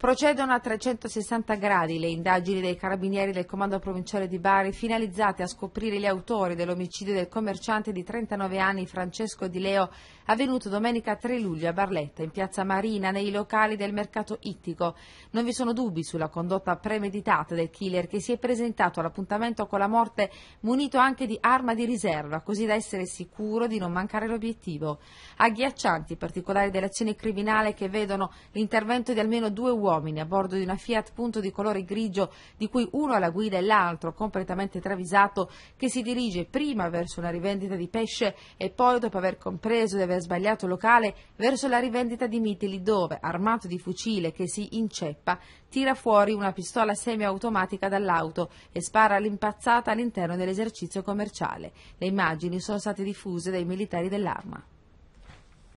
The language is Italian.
Procedono a 360 gradi le indagini dei carabinieri del Comando Provinciale di Bari finalizzate a scoprire gli autori dell'omicidio del commerciante di 39 anni Francesco Di Leo avvenuto domenica 3 luglio a Barletta in piazza Marina nei locali del mercato ittico. Non vi sono dubbi sulla condotta premeditata del killer che si è presentato all'appuntamento con la morte munito anche di arma di riserva così da essere sicuro di non mancare l'obiettivo. Agghiaccianti i particolari dell'azione criminale che vedono l'intervento di almeno due uomini uomini a bordo di una Fiat Punto di colore grigio, di cui uno alla guida e l'altro completamente travisato, che si dirige prima verso una rivendita di pesce e poi, dopo aver compreso di aver sbagliato locale, verso la rivendita di mitili dove, armato di fucile che si inceppa, tira fuori una pistola semiautomatica dall'auto e spara all'impazzata all'interno dell'esercizio commerciale. Le immagini sono state diffuse dai militari dell'arma.